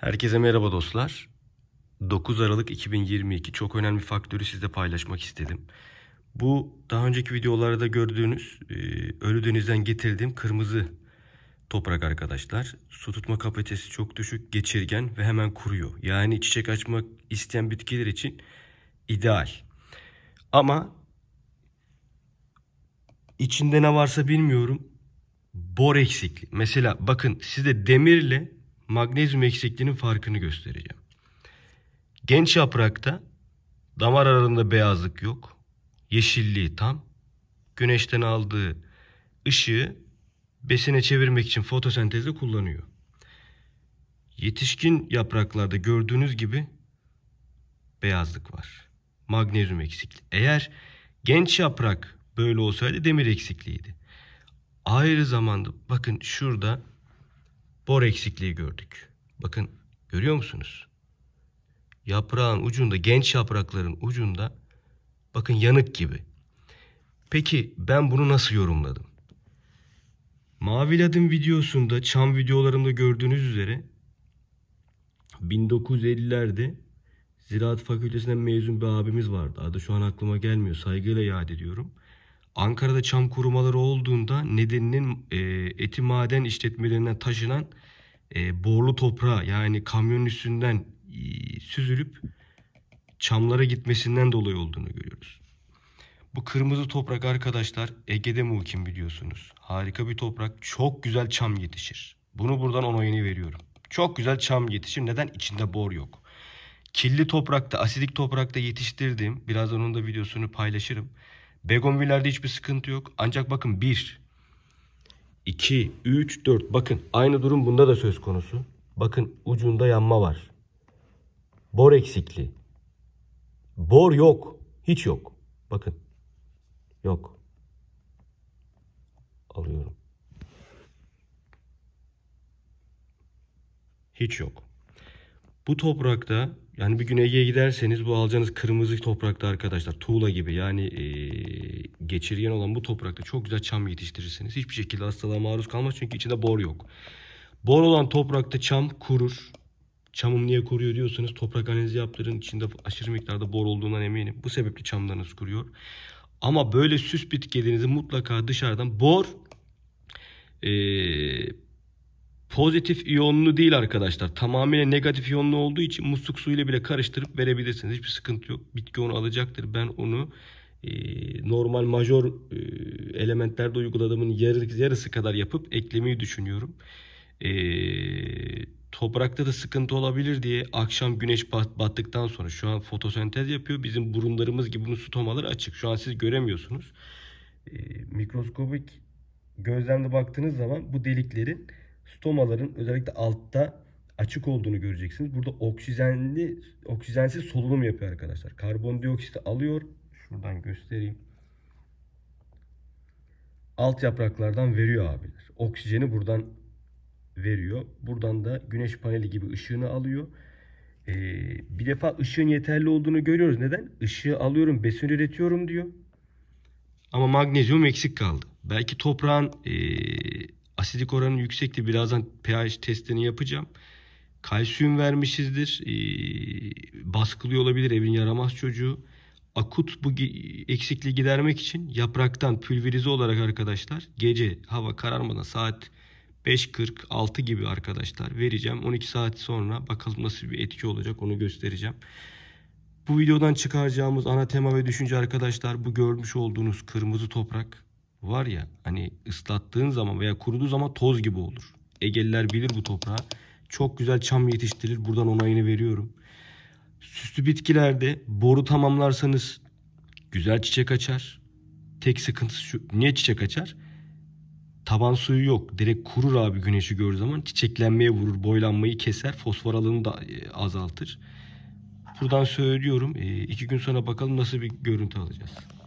Herkese merhaba dostlar. 9 Aralık 2022 çok önemli faktörü sizle paylaşmak istedim. Bu daha önceki videolarda gördüğünüz e, Ölüdeniz'den getirdiğim kırmızı toprak arkadaşlar. Su tutma kapasitesi çok düşük, geçirgen ve hemen kuruyor. Yani çiçek açmak isteyen bitkiler için ideal. Ama içinde ne varsa bilmiyorum. Bor eksikliği. Mesela bakın size demirle magnezyum eksikliğinin farkını göstereceğim. Genç yaprakta damar aralarında beyazlık yok. Yeşilliği tam. Güneşten aldığı ışığı besine çevirmek için fotosentezde kullanıyor. Yetişkin yapraklarda gördüğünüz gibi beyazlık var. Magnezyum eksikliği. Eğer genç yaprak böyle olsaydı demir eksikliğiydi. Ayrı zamanda bakın şurada bor eksikliği gördük. Bakın görüyor musunuz? Yaprağın ucunda, genç yaprakların ucunda bakın yanık gibi. Peki ben bunu nasıl yorumladım? Mavi Ladin videosunda, çam videolarımda gördüğünüz üzere 1950'lerde Ziraat Fakültesinden mezun bir abimiz vardı. Adı şu an aklıma gelmiyor. Saygıyla yad ediyorum. Ankara'da çam kurumaları olduğunda nedeninin e, eti maden işletmelerinden taşınan e, borlu toprağa yani kamyonun üstünden e, süzülüp çamlara gitmesinden dolayı olduğunu görüyoruz. Bu kırmızı toprak arkadaşlar Ege'de muhkim biliyorsunuz. Harika bir toprak. Çok güzel çam yetişir. Bunu buradan onayını veriyorum. Çok güzel çam yetişir. Neden? İçinde bor yok. Kirli toprakta, asidik toprakta yetiştirdiğim Birazdan onun da videosunu paylaşırım. Begonvillerde hiçbir sıkıntı yok. Ancak bakın 1, 2, 3, 4. Bakın aynı durum bunda da söz konusu. Bakın ucunda yanma var. Bor eksikliği. Bor yok. Hiç yok. Bakın. Yok. Alıyorum. Hiç yok. Bu toprakta yani bir gün Ege'ye giderseniz bu alacağınız kırmızı toprakta arkadaşlar tuğla gibi yani e, geçirgen olan bu toprakta çok güzel çam yetiştirirsiniz. Hiçbir şekilde hastalığa maruz kalmaz çünkü içinde bor yok. Bor olan toprakta çam kurur. Çamım niye kuruyor diyorsanız toprak analizi yaptırın. İçinde aşırı miktarda bor olduğundan eminim. Bu sebeple çamlarınız kuruyor. Ama böyle süs bitkilerinizi mutlaka dışarıdan bor, e, Pozitif iyonlu değil arkadaşlar. Tamamıyla negatif iyonlu olduğu için musluk suyuyla bile karıştırıp verebilirsiniz. Hiçbir sıkıntı yok. Bitki onu alacaktır. Ben onu e, normal major e, elementlerde uyguladığımın yarı, yarısı kadar yapıp eklemeyi düşünüyorum. E, toprakta da sıkıntı olabilir diye akşam güneş bat, battıktan sonra şu an fotosentez yapıyor. Bizim burunlarımız gibi bunun sutomaları açık. Şu an siz göremiyorsunuz. E, mikroskobik gözlemle baktığınız zaman bu deliklerin stomaların özellikle altta açık olduğunu göreceksiniz. Burada oksijenli, oksijensiz solunum yapıyor arkadaşlar. Karbondioksiti alıyor. Şuradan göstereyim. Alt yapraklardan veriyor abiler. Oksijeni buradan veriyor. Buradan da güneş paneli gibi ışığını alıyor. Ee, bir defa ışığın yeterli olduğunu görüyoruz. Neden? Işığı alıyorum, besin üretiyorum diyor. Ama magnezyum eksik kaldı. Belki toprağın e, Asidik oranı yüksekti. Birazdan pH testini yapacağım. Kalsiyum vermişizdir. E, baskılıyor olabilir evin yaramaz çocuğu. Akut bu eksikliği gidermek için yapraktan pülverize olarak arkadaşlar gece hava kararmadan saat 5.46 gibi arkadaşlar vereceğim. 12 saat sonra bakalım nasıl bir etki olacak onu göstereceğim. Bu videodan çıkaracağımız ana tema ve düşünce arkadaşlar bu görmüş olduğunuz kırmızı toprak var ya hani ıslattığın zaman veya kuruduğu zaman toz gibi olur. Egeliler bilir bu toprağı. Çok güzel çam yetiştirir. Buradan onayını veriyorum. Süslü bitkilerde boru tamamlarsanız güzel çiçek açar. Tek sıkıntısı şu. Niye çiçek açar? Taban suyu yok. Direkt kurur abi güneşi gördüğü zaman. Çiçeklenmeye vurur. Boylanmayı keser. Fosfor alanını da e, azaltır. Buradan söylüyorum. E, iki gün sonra bakalım nasıl bir görüntü alacağız.